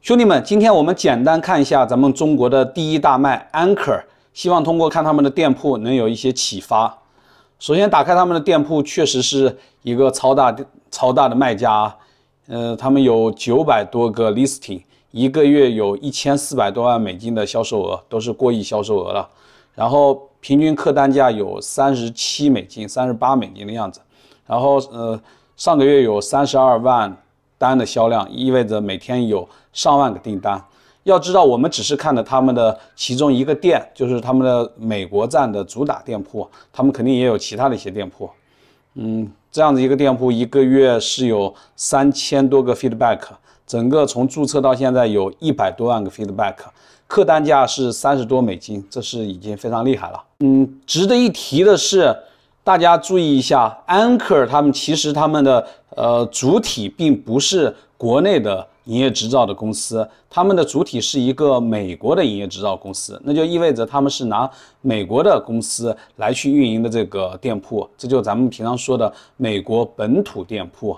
兄弟们，今天我们简单看一下咱们中国的第一大卖 Anchor，希望通过看他们的店铺能有一些启发。首先打开他们的店铺，确实是一个超大超大的卖家，呃，他们有九百多个 listing，一个月有一千四百多万美金的销售额，都是过亿销售额了。然后平均客单价有三十七美金、三十八美金的样子。然后呃，上个月有三十二万。单的销量意味着每天有上万个订单。要知道，我们只是看的他们的其中一个店，就是他们的美国站的主打店铺。他们肯定也有其他的一些店铺。嗯，这样的一个店铺，一个月是有三千多个 feedback，整个从注册到现在有一百多万个 feedback，客单价是三十多美金，这是已经非常厉害了。嗯，值得一提的是。大家注意一下，安克他们其实他们的呃主体并不是国内的营业执照的公司，他们的主体是一个美国的营业执照公司，那就意味着他们是拿美国的公司来去运营的这个店铺，这就咱们平常说的美国本土店铺，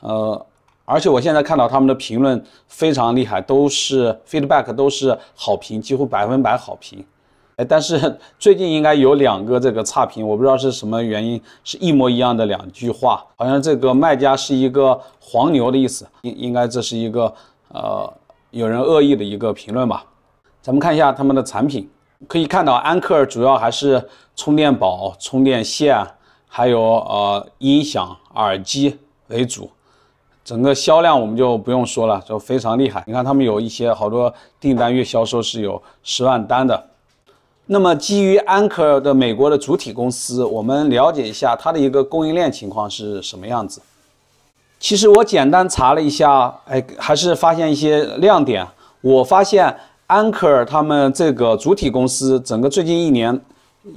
呃，而且我现在看到他们的评论非常厉害，都是 feedback 都是好评，几乎百分百好评。哎，但是 最近应该有两个这个差评，我不知道是什么原因，是一模一样的两句话，好像这个卖家是一个黄牛的意思，应应该这是一个呃有人恶意的一个评论吧。咱们看一下他们的产品，可以看到安克尔主要还是充电宝、充电线，还有呃音响、耳机为主，整个销量我们就不用说了，就非常厉害。你看他们有一些好多订单，月销售是有十万单的。那么，基于安克的美国的主体公司，我们了解一下它的一个供应链情况是什么样子。其实我简单查了一下，哎，还是发现一些亮点。我发现安克他们这个主体公司，整个最近一年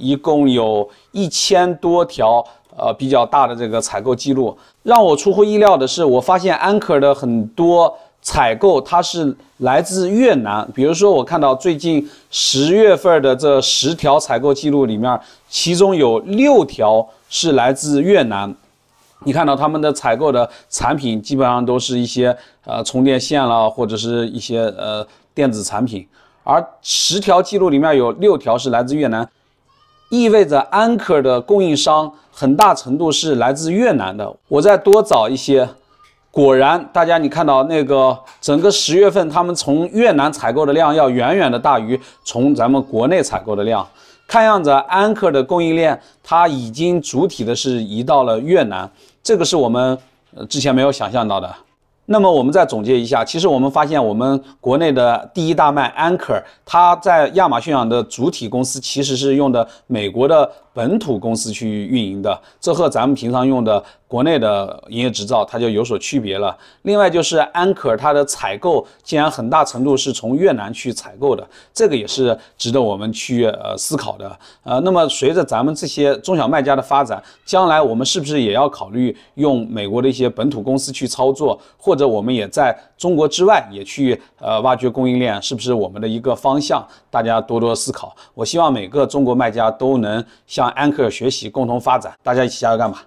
一共有一千多条呃比较大的这个采购记录。让我出乎意料的是，我发现安克的很多。采购它是来自越南，比如说我看到最近十月份的这十条采购记录里面，其中有六条是来自越南。你看到他们的采购的产品基本上都是一些呃充电线了，或者是一些呃电子产品。而十条记录里面有六条是来自越南，意味着安克的供应商很大程度是来自越南的。我再多找一些。果然，大家你看到那个整个十月份，他们从越南采购的量要远远的大于从咱们国内采购的量。看样子，安克的供应链它已经主体的是移到了越南，这个是我们之前没有想象到的。那么我们再总结一下，其实我们发现，我们国内的第一大卖安克，它在亚马逊上的主体公司其实是用的美国的。本土公司去运营的，这和咱们平常用的国内的营业执照，它就有所区别了。另外就是安可它的采购，竟然很大程度是从越南去采购的，这个也是值得我们去呃思考的。呃，那么随着咱们这些中小卖家的发展，将来我们是不是也要考虑用美国的一些本土公司去操作，或者我们也在中国之外也去呃挖掘供应链，是不是我们的一个方向？大家多多思考。我希望每个中国卖家都能像。安克学习，共同发展，大家一起加油干吧！